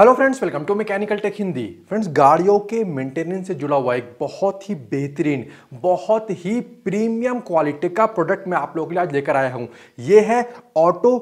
hello friends welcome to mechanical tech Hindi friends गाड़ियों के maintenance से जुड़ा हुआ एक बहुत ही बेहतरीन बहुत ही प्रीमियम क्वालिटी का प्रोडक्ट मैं आप लोगों के लिए आज लेकर आया हूँ ये है auto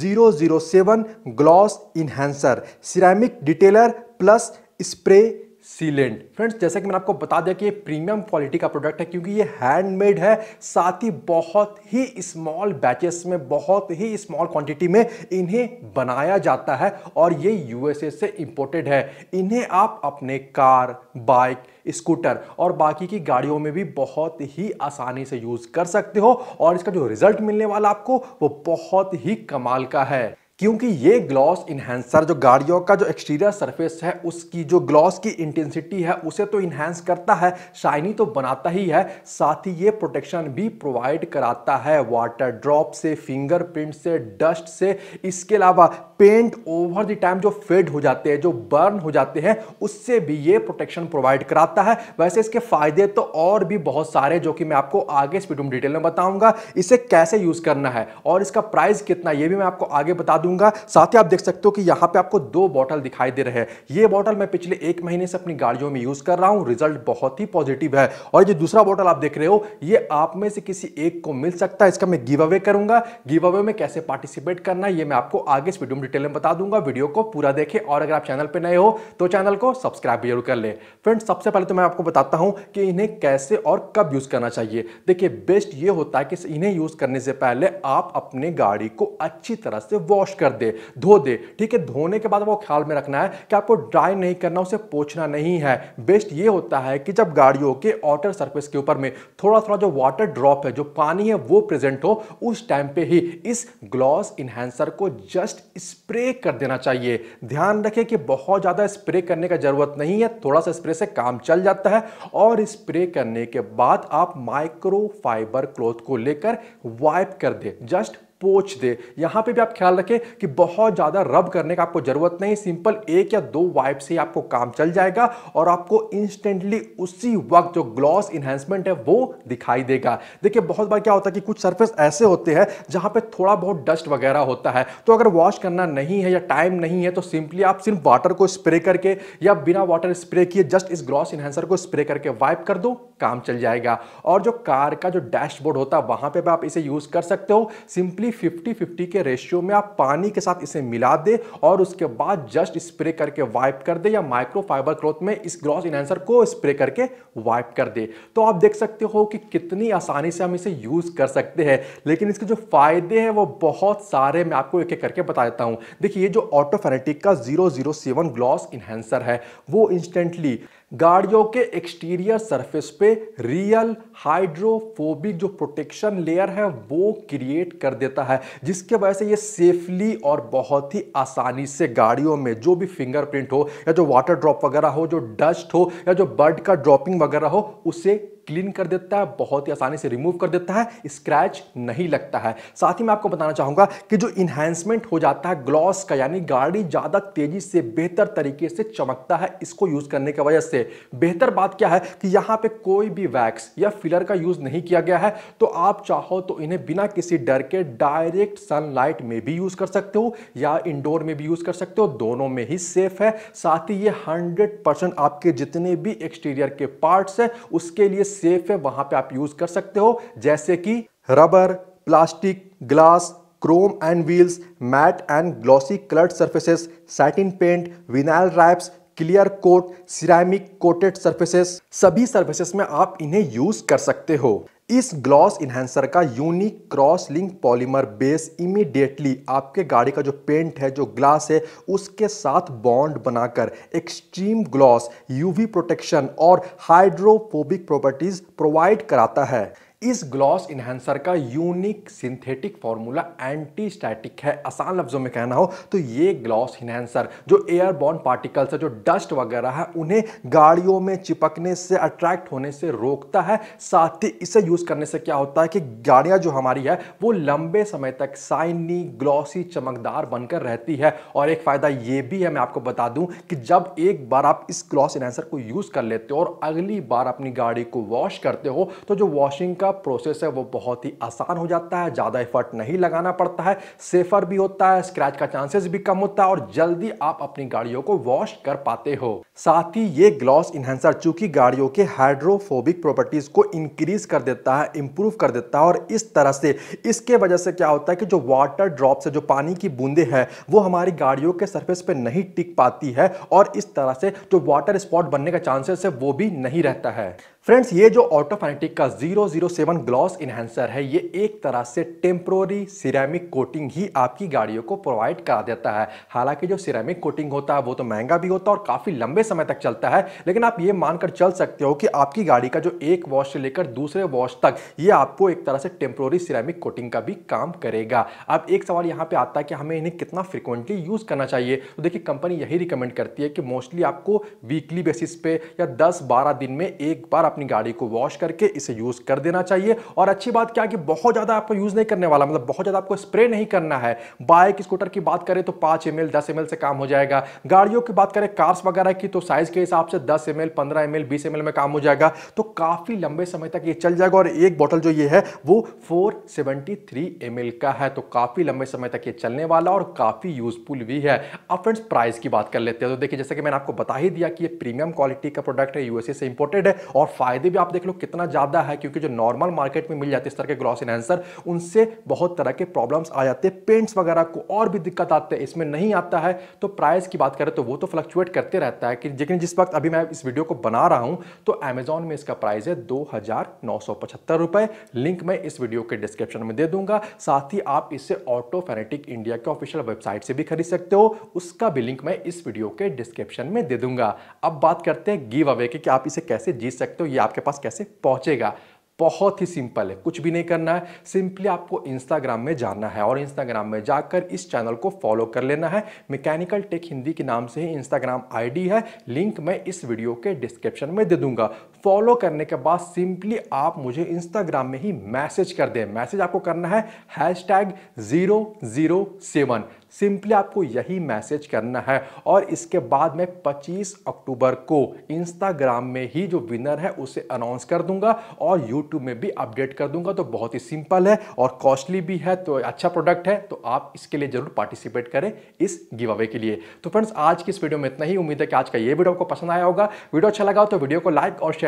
zero 007 gloss enhancer ceramic detailer plus spray sealant friends जैसा कि मैंने आपको बता दिया कि ये प्रीमियम क्वालिटी का प्रोडक्ट है क्योंकि ये हैंडमेड है साथ ही बहुत ही स्मॉल बैचेस में बहुत ही स्मॉल क्वांटिटी में इन्हें बनाया जाता है और ये यूएसए से इम्पोर्टेड है इन्हें आप अपने कार बाइक स्कूटर और बाकी की गाड़ियों में भी बहुत ही आसानी से यूज़ कर सकते हो और इसका जो रिजल्ट मिलने वाला आपको वो बहुत ही कमाल का है क्योंकि ये ग्लॉस इन्हेंसर जो गाड़ियों का जो एक्सटीरियर सरफेस है उसकी जो ग्लॉस की इंटेंसिटी है उसे तो इन्हेंस करता है शाइनी तो बनाता ही है साथ ही ये प्रोटेक्शन भी प्रोवाइड कराता है वाटर ड्रॉप से फिंगरप्रिंट से डस्ट से इसके अलावा पेंट ओवर द टाइम जो फेड हो जाते हैं जो बर्न हो जाते हैं उससे भी ये प्रोटेक्शन प्रोवाइड कराता है वैसे इसके फायदे तो और भी बहुत सारे जो कि मैं आपको आगे स्पीड डिटेल में बताऊंगा इसे कैसे यूज करना है और इसका प्राइस कितना ये भी मैं आपको आगे बता दूँ दूंगा साथ ही आप देख सकते हो कि यहाँ पे आपको दो बॉटल दिखाई दे रहे हैं ये बॉटल मैं पिछले एक महीने से अपनी गाड़ियों में यूज कर रहा हूँ रिजल्ट बहुत ही पॉजिटिव है और ये दूसरा बॉटल आप देख रहे हो ये आप में से किसी एक को मिल सकता है इसका मैं गिव अवे करूंगा गिव अवे में कैसे पार्टिसिपेट करना है ये मैं आपको आगे इस वीडियो में डिटेल में बता दूंगा वीडियो को पूरा देखें और अगर आप चैनल पर नए हो तो चैनल को सब्सक्राइब जरूर कर ले फ्रेंड सबसे पहले तो मैं आपको बताता हूँ कि इन्हें कैसे और कब यूज करना चाहिए देखिए बेस्ट ये होता है कि इन्हें यूज करने से पहले आप अपने गाड़ी को अच्छी तरह से वॉश कर दे धो दे ठीक है धोने के बाद वो ख्याल में रखना है कि आपको ड्राई नहीं करना उसे पोछना नहीं है बेस्ट ये होता है कि जब गाड़ियों के आउटर सर्फेस के ऊपर में थोड़ा थोड़ा जो वाटर ड्रॉप है जो पानी है वो प्रेजेंट हो उस टाइम पे ही इस ग्लॉस इन्हेंसर को जस्ट स्प्रे कर देना चाहिए ध्यान रखें कि बहुत ज़्यादा स्प्रे करने का ज़रूरत नहीं है थोड़ा सा स्प्रे से काम चल जाता है और स्प्रे करने के बाद आप माइक्रो फाइबर क्लोथ को लेकर वाइप कर दे जस्ट पोच दे यहां पे भी आप ख्याल रखें कि बहुत ज़्यादा रब करने का आपको ज़रूरत नहीं सिंपल एक या दो वाइप से आपको काम चल जाएगा और आपको इंस्टेंटली उसी वक्त जो ग्लॉस इन्हेंसमेंट है वो दिखाई देगा देखिए बहुत बार क्या होता है कि कुछ सर्फेस ऐसे होते हैं जहां पर थोड़ा बहुत डस्ट वगैरह होता है तो अगर वॉश करना नहीं है या टाइम नहीं है तो सिंपली आप सिर्फ वाटर को स्प्रे करके या बिना वाटर स्प्रे किए जस्ट इस ग्लॉस इन्हेंसर को स्प्रे करके वाइप कर दो काम चल जाएगा और जो कार का जो डैशबोर्ड होता है वहां पर आप इसे यूज़ कर सकते हो सिंपली नीरली 50-50 के रेशियो में आप पानी के साथ इसे मिला दे और उसके बाद जस्ट स्प्रे करके वाइप कर दे या माइक्रोफाइबर क्लॉथ में इस ग्रॉस इनहेंसर को स्प्रे करके वाइप कर दे तो आप देख सकते हो कि कितनी आसानी से हम इसे यूज़ कर सकते हैं लेकिन इसके जो फायदे हैं वो बहुत सारे मैं आपको एक एक करके बता देता हूँ देखिए ये जो ऑटोफेनेटिक का zero zero seven gloss enhancer है वो इंस्टेंटली गाड़ियों के एक्सटीरियर सरफेस पे रियल हाइड्रोफोबिक जो प्रोटेक्शन लेयर है वो क्रिएट कर देता देता है जिसके वजह से ये सेफली और बहुत ही आसानी से गाड़ियों में जो भी फिंगरप्रिंट हो या जो वाटर ड्रॉप वगैरह हो जो डस्ट हो या जो बर्ड का ड्रॉपिंग वगैरह हो उसे क्लीन कर देता है बहुत ही आसानी से रिमूव कर देता है स्क्रैच नहीं लगता है साथ ही मैं आपको बताना चाहूंगा कि जो इन्हेंसमेंट हो जाता है ग्लॉस का यानी गाड़ी ज़्यादा तेज़ी से बेहतर तरीके से चमकता है इसको यूज़ करने की वजह से बेहतर बात क्या है कि यहाँ पे कोई भी वैक्स या फिलर का यूज़ नहीं किया गया है तो आप चाहो तो इन्हें बिना किसी डर के डायरेक्ट सनलाइट में भी यूज़ कर सकते हो या इंडोर में भी यूज़ कर सकते हो दोनों में ही सेफ है साथ ही ये हंड्रेड आपके जितने भी एक्सटीरियर के पार्ट्स है उसके लिए सेफ है वहां पे आप यूज कर सकते हो जैसे कि rubber plastic glass chrome and wheels matte and glossy coloured surfaces satin paint vinyl wraps clear coat ceramic coated surfaces सभी सर्फेसेस में आप इन्हें यूज कर सकते हो इस ग्लॉस इन्हेंसर का unique cross link polymer base immediately आपके गाड़ी का जो पेंट है जो ग्लास है उसके साथ बॉन्ड बनाकर एक्सट्रीम ग्लॉस यूवी प्रोटेक्शन और हाइड्रोफोबिक प्रॉपर्टीज प्रोवाइड कराता है इस ग्लॉस इन्हेंसर का unique synthetic formula anti static है आसान लफ्जों में कहना हो तो ये ग्लॉस इन्हेंसर जो एयरबॉर्न पार्टिकल्स है जो डस्ट वगैरह है उन्हें गाड़ियों में चिपकने से अट्रैक्ट होने से रोकता है साथ ही इसे यूज़ करने से क्या होता है कि गाड़ियां जो हमारी है वो लंबे समय तक साइनी ग्लॉसी चमकदार बनकर रहती है और एक फ़ायदा ये भी है मैं आपको बता दूँ कि जब एक बार आप इस ग्लॉस इन्हेंसर को यूज़ कर लेते हो और अगली बार अपनी गाड़ी को वॉश करते हो तो जो वॉशिंग का का प्रोसेस है वो बहुत ही आसान हो जाता है ज़्यादा एफर्ट नहीं लगाना पड़ता है सेफर भी होता है स्क्रैच का चांसेस भी कम होता है और जल्दी आप अपनी गाड़ियों को वॉश कर पाते हो साथ ही ये ग्लॉस इन्हेंसर चूंकि गाड़ियों के हाइड्रोफोबिक प्रॉपर्टीज को इंक्रीज कर देता है इंप्रूव कर देता है और इस तरह से इसके वजह से क्या होता है कि जो वाटर ड्रॉप से जो पानी की बूंदे है वो हमारी गाड़ियों के सर्फेस पे नहीं टिक पाती है और इस तरह से जो वाटर स्पॉट बनने का चांसेस है वो भी नहीं रहता है फ्रेंड्स ये जो ऑटोफाइनेटिक का 007 ग्लॉस इन्हेंसर है ये एक तरह से टेम्प्रोरी सिरेमिक कोटिंग ही आपकी गाड़ियों को प्रोवाइड करा देता है हालांकि जो सिरेमिक कोटिंग होता है वो तो महंगा भी होता है और काफ़ी लंबे समय तक चलता है लेकिन आप ये मानकर चल सकते हो कि आपकी गाड़ी का जो एक वॉश से लेकर दूसरे वॉश तक ये आपको एक तरह से टेम्प्रोरी सिरेमिक कोटिंग का भी काम करेगा अब एक सवाल यहाँ पर आता है कि हमें इन्हें कितना फ्रिक्वेंटली यूज़ करना चाहिए तो देखिए कंपनी यही रिकमेंड करती है कि मोस्टली आपको वीकली बेसिस पे या दस बारह दिन में एक बार अपनी गाड़ी को वॉश करके इसे यूज़ कर देना चाहिए और अच्छी बात क्या कि बहुत ज़्यादा आपको यूज़ नहीं करने वाला मतलब बहुत ज़्यादा आपको स्प्रे नहीं करना है बाइक स्कूटर की बात करें तो पाँच एम एल से काम हो जाएगा गाड़ियों की बात करें कार्स वगैरह की तो साइज़ के हिसाब से दस एम एल पंद्रह एम एल बीस एम एल में काम हो जाएगा तो काफ़ी लंबे समय तक ये चल जाएगा और एक बॉटल जो ये है वो four seventy three M L का है तो काफ़ी लंबे समय तक ये चलने वाला और काफ़ी यूज़फुल भी है अब फ्रेंड्स प्राइस की बात कर लेते हैं तो देखिए जैसे कि मैंने आपको बता ही दिया कि ये प्रीमियम क्वालिटी का प्रोडक्ट है यूएसए से इंपोर्टेड है और फायदे भी आप देख लो कितना ज़्यादा है क्योंकि जो नॉर्मल मार्केट में मिल जाते इस तरह के ग्रॉस इनहेंसर उनसे बहुत तरह के प्रॉब्लम्स आ जाते हैं पेंट्स वगैरह को और भी दिक्कत आते हैं इसमें नहीं आता है तो प्राइस की बात करें तो वो तो फ्लक्चुएट करते रहता है कि लेकिन जिस वक्त अभी मैं इस वीडियो को बना रहा हूँ तो अमेजोन में इसका प्राइस है दो हज़ार लिंक मैं इस वीडियो के डिस्क्रिप्शन में दे दूंगा साथ ही आप इसे ऑटो फेनेटिक इंडिया के ऑफिशियल वेबसाइट से भी खरीद सकते हो उसका भी लिंक मैं इस वीडियो के डिस्क्रिप्शन में दे दूंगा अब बात करते हैं गिव अवे की आप इसे कैसे जीत सकते हो ये आपके पास कैसे पहुंचेगा बहुत ही सिंपल है कुछ भी नहीं करना है सिंपली आपको इंस्टाग्राम में जाना है और इंस्टाग्राम में जाकर इस चैनल को फॉलो कर लेना है मैकेनिकल टेक हिंदी के नाम से ही इंस्टाग्राम आईडी है लिंक मैं इस वीडियो के डिस्क्रिप्शन में दे दूंगा फॉलो करने के बाद सिंपली आप मुझे इंस्टाग्राम में ही मैसेज कर दें मैसेज आपको करना है hashtag zero zero seven simply आपको यही मैसेज करना है और इसके बाद मैं 25 अक्टूबर को इंस्टाग्राम में ही जो विनर है उसे अनाउंस कर दूंगा और यूट्यूब में भी अपडेट कर दूंगा तो बहुत ही सिंपल है और कॉस्टली भी है तो अच्छा प्रोडक्ट है तो आप इसके लिए ज़रूर पार्टिसिपेट करें इस गिव अवे के लिए तो फ्रेंड्स आज की इस वीडियो में इतना ही उम्मीद है कि आज का ये वीडियो आपको पसंद आया होगा वीडियो अच्छा लगा तो वीडियो को लाइक और शेयर